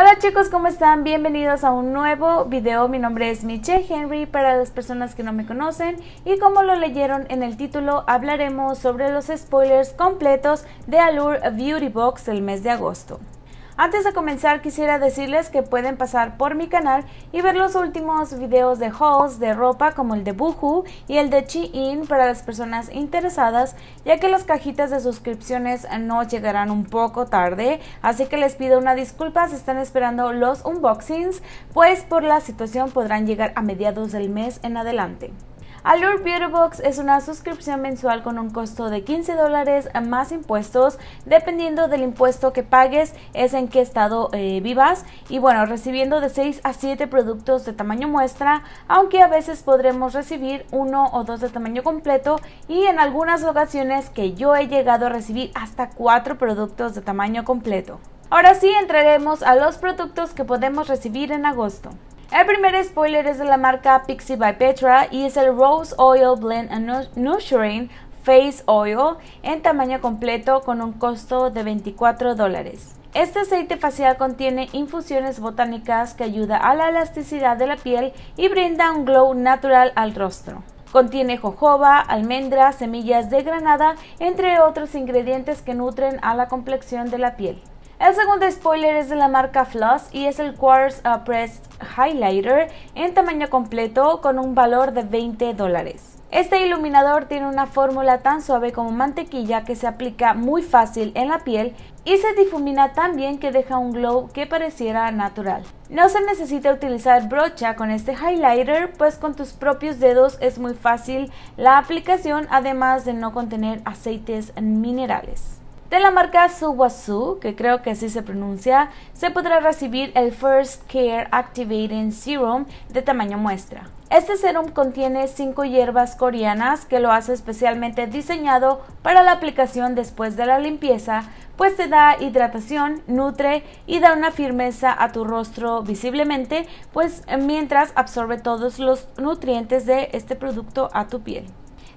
Hola chicos, ¿cómo están? Bienvenidos a un nuevo video. Mi nombre es Michelle Henry para las personas que no me conocen y como lo leyeron en el título, hablaremos sobre los spoilers completos de Allure Beauty Box el mes de agosto. Antes de comenzar quisiera decirles que pueden pasar por mi canal y ver los últimos videos de hauls de ropa como el de Buju y el de Chi-In para las personas interesadas ya que las cajitas de suscripciones no llegarán un poco tarde así que les pido una disculpa si están esperando los unboxings pues por la situación podrán llegar a mediados del mes en adelante. Allure Beauty Box es una suscripción mensual con un costo de 15 dólares más impuestos, dependiendo del impuesto que pagues, es en qué estado eh, vivas. Y bueno, recibiendo de 6 a 7 productos de tamaño muestra, aunque a veces podremos recibir uno o dos de tamaño completo y en algunas ocasiones que yo he llegado a recibir hasta 4 productos de tamaño completo. Ahora sí entraremos a los productos que podemos recibir en agosto. El primer spoiler es de la marca Pixie by Petra y es el Rose Oil Blend and Nurturing Face Oil en tamaño completo con un costo de 24 dólares. Este aceite facial contiene infusiones botánicas que ayuda a la elasticidad de la piel y brinda un glow natural al rostro. Contiene jojoba, almendras, semillas de granada, entre otros ingredientes que nutren a la complexión de la piel. El segundo spoiler es de la marca Floss y es el Quartz uh, Pressed Highlighter en tamaño completo con un valor de 20 dólares. Este iluminador tiene una fórmula tan suave como mantequilla que se aplica muy fácil en la piel y se difumina tan bien que deja un glow que pareciera natural. No se necesita utilizar brocha con este highlighter pues con tus propios dedos es muy fácil la aplicación además de no contener aceites minerales. De la marca Suwasu, que creo que así se pronuncia, se podrá recibir el First Care Activating Serum de tamaño muestra. Este serum contiene 5 hierbas coreanas que lo hace especialmente diseñado para la aplicación después de la limpieza, pues te da hidratación, nutre y da una firmeza a tu rostro visiblemente, pues mientras absorbe todos los nutrientes de este producto a tu piel.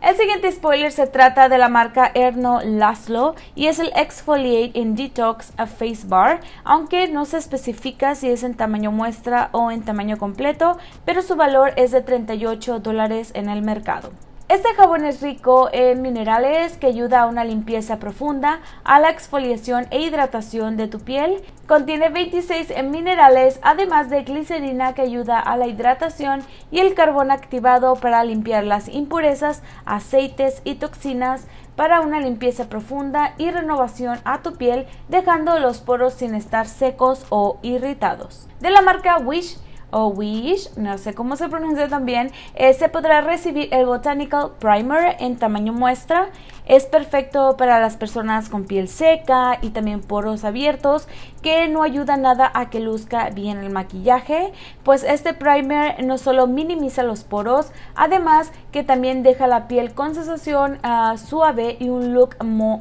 El siguiente spoiler se trata de la marca Erno Laszlo y es el Exfoliate in Detox a Face Bar, aunque no se especifica si es en tamaño muestra o en tamaño completo, pero su valor es de 38 dólares en el mercado. Este jabón es rico en minerales que ayuda a una limpieza profunda, a la exfoliación e hidratación de tu piel. Contiene 26 minerales, además de glicerina que ayuda a la hidratación y el carbón activado para limpiar las impurezas, aceites y toxinas para una limpieza profunda y renovación a tu piel, dejando los poros sin estar secos o irritados. De la marca Wish o Wish, no sé cómo se pronuncia también, se podrá recibir el Botanical Primer en tamaño muestra. Es perfecto para las personas con piel seca y también poros abiertos, que no ayuda nada a que luzca bien el maquillaje, pues este primer no solo minimiza los poros, además que también deja la piel con sensación ah, suave y un look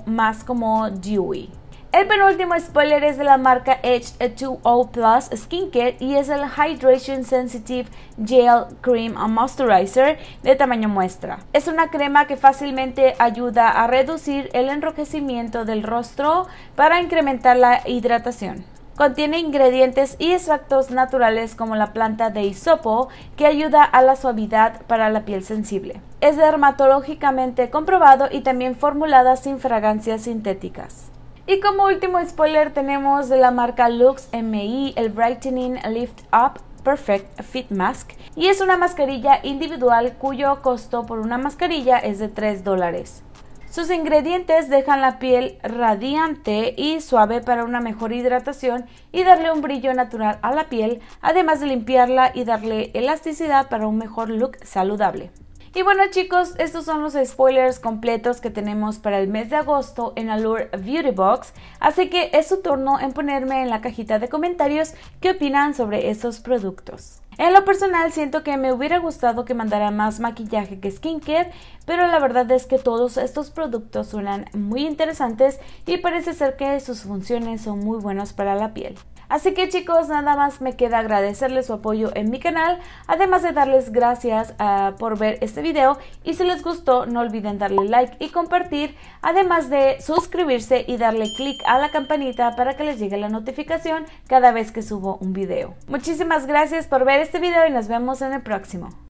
más como dewy. El penúltimo spoiler es de la marca H2O Plus Skincare y es el Hydration Sensitive Gel Cream Moisturizer de tamaño muestra. Es una crema que fácilmente ayuda a reducir el enrojecimiento del rostro para incrementar la hidratación. Contiene ingredientes y extractos naturales como la planta de isopo que ayuda a la suavidad para la piel sensible. Es dermatológicamente comprobado y también formulada sin fragancias sintéticas. Y como último spoiler tenemos de la marca Lux MI el Brightening Lift Up Perfect Fit Mask y es una mascarilla individual cuyo costo por una mascarilla es de 3 dólares. Sus ingredientes dejan la piel radiante y suave para una mejor hidratación y darle un brillo natural a la piel, además de limpiarla y darle elasticidad para un mejor look saludable. Y bueno chicos, estos son los spoilers completos que tenemos para el mes de agosto en Allure Beauty Box, así que es su turno en ponerme en la cajita de comentarios qué opinan sobre estos productos. En lo personal siento que me hubiera gustado que mandara más maquillaje que skincare, pero la verdad es que todos estos productos suenan muy interesantes y parece ser que sus funciones son muy buenas para la piel. Así que chicos, nada más me queda agradecerles su apoyo en mi canal, además de darles gracias ah, por ver este video y si les gustó no olviden darle like y compartir, además de suscribirse y darle click a la campanita para que les llegue la notificación cada vez que subo un video. Muchísimas gracias por ver este video y nos vemos en el próximo.